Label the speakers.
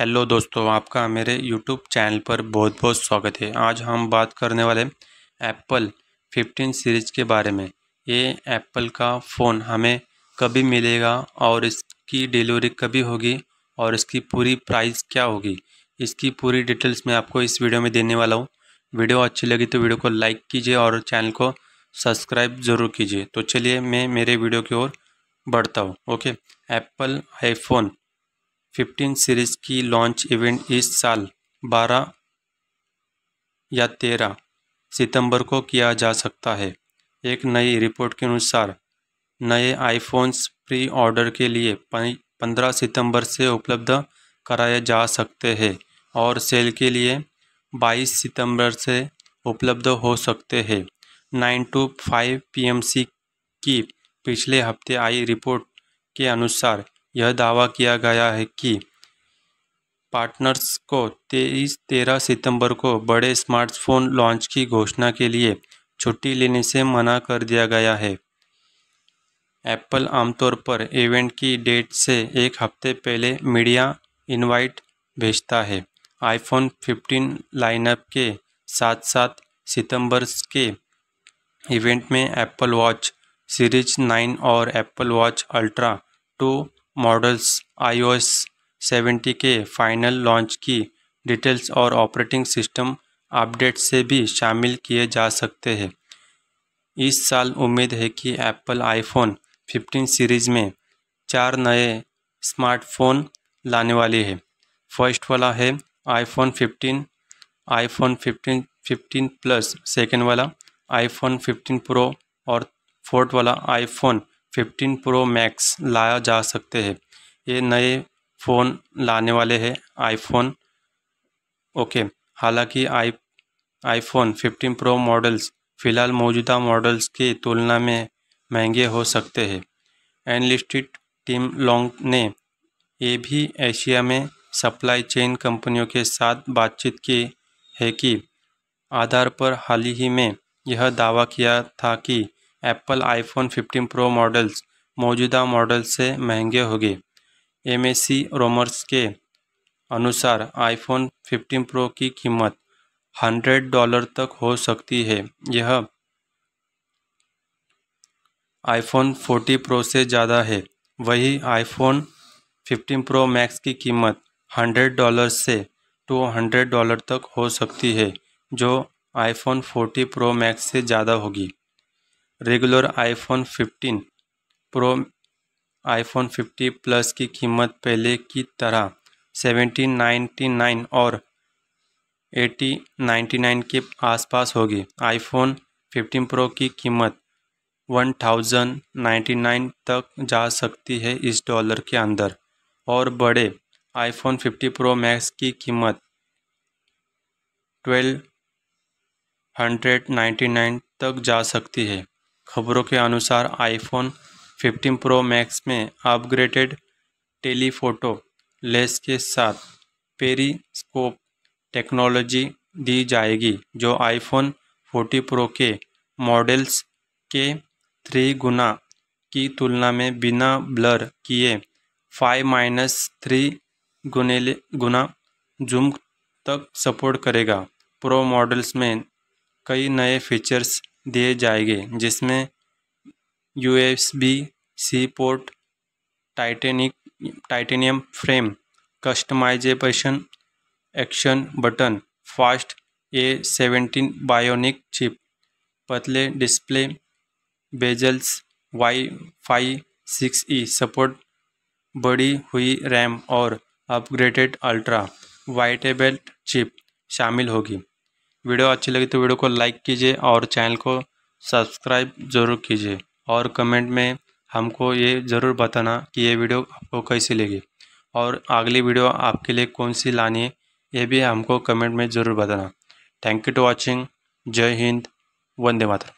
Speaker 1: hello दोस्तों आपका मेरे यूट्यूब चैनल पर बहुत बहुत स्वागत है आज हम बात करने वाले एप्पल 15 सीरीज के बारे में ये एप्पल का फ़ोन हमें कभी मिलेगा और इसकी डिलीवरी कभी होगी और इसकी पूरी प्राइस क्या होगी इसकी पूरी डिटेल्स मैं आपको इस वीडियो में देने वाला हूँ वीडियो अच्छी लगी तो वीडियो को लाइक कीजिए और चैनल को सब्सक्राइब ज़रूर कीजिए तो चलिए मैं मेरे वीडियो की ओर बढ़ता हूँ okay Apple iPhone fifteen series की लॉन्च इवेंट इस साल बारह या तेरह सितंबर को किया जा सकता है एक नई रिपोर्ट के अनुसार नए आईफोन्स प्री ऑर्डर के लिए पंद्रह सितंबर से उपलब्ध कराए जा सकते हैं और सेल के लिए बाईस सितंबर से उपलब्ध हो सकते हैं नाइन टू फाइव पीएमसी की पिछले हफ्ते आई रिपोर्ट के अनुसार यह दावा किया गया है कि पार्टनर्स को तेईस तेरह सितंबर को बड़े स्मार्टफोन लॉन्च की घोषणा के लिए छुट्टी लेने से मना कर दिया गया है एप्पल आमतौर पर इवेंट की डेट से एक हफ्ते पहले मीडिया इनवाइट भेजता है आईफोन 15 लाइनअप के साथ साथ सितंबर के इवेंट में एप्पल वॉच सीरीज 9 और Apple watch ultra two models iOS 70 के फाइनल लॉन्च की डिटेल्स और ऑपरेटिंग सिस्टम अपडेट से भी शामिल किए जा सकते हैं इस साल उम्मीद है कि एप्पल आईफोन 15 सीरीज़ में चार नए स्मार्टफोन लाने वाली है फर्स्ट वाला है आईफोन 15, आईफोन 15, 15 प्लस सेकेंड वाला आईफोन 15 प्रो और फोर्थ वाला आईफोन फिफ्टीन प्रो मैक्स लाया जा सकते हैं ये नए फ़ोन लाने वाले हैं आईफोन ओके हालांकि I iPhone fifteen pro models फ़िलहाल मौजूदा मॉडल्स की तुलना में महंगे हो सकते हैं एनलिस्टेड टीम लॉन्ग ने ये भी एशिया में सप्लाई चेन कंपनियों के साथ बातचीत की है कि आधार पर हाल ही में यह दावा किया था कि एप्पल आईफोन 15 प्रो मॉडल्स मौजूदा मॉडल से महंगे होंगे एम रोमर्स के अनुसार आईफोन 15 प्रो की कीमत 100 डॉलर तक हो सकती है यह आईफोन 40 प्रो से ज़्यादा है वही आईफोन 15 प्रो मैक्स की कीमत 100 डॉलर से 200 डॉलर तक हो सकती है जो आईफोन 40 प्रो मैक्स से ज़्यादा होगी regular iPhone 15 pro iPhone 50 plus की कीमत पहले की तरह 1799 और 8099 के आसपास होगी आईफोन 15 प्रो की कीमत 1099 तक जा सकती है इस डॉलर के अंदर और बड़े आईफोन 50 प्रो मैक्स की कीमत 1299 तक जा सकती है खबरों के अनुसार आईफोन 15 प्रो मैक्स में अपग्रेडेड टेलीफोटो लेंस के साथ पेरीस्कोप टेक्नोलॉजी दी जाएगी जो आईफोन 40 प्रो के मॉडल्स के थ्री गुना की तुलना में बिना ब्लर किए फाइव माइनस थ्री गुनेले गुना जूम तक सपोर्ट करेगा प्रो मॉडल्स में कई नए फीचर्स दिए जाएंगे जिसमें U S B C port titanic titanium frame customization action button fast A seventeen bionic chip पतले display bezels Y Wi-Fi six E support बड़ी हुई रैम और अपग्रेडेड अल्ट्रा वाइटेबल चिप शामिल होगी वीडियो अच्छी लगी तो वीडियो को लाइक कीजिए और चैनल को सब्सक्राइब ज़रूर कीजिए और कमेंट में हमको ये ज़रूर बताना कि ये वीडियो आपको कैसी लगी और अगली वीडियो आपके लिए कौन सी लानी है ये भी हमको कमेंट में ज़रूर बताना थैंक यू टू वॉचिंग जय हिंद वंदे मातरम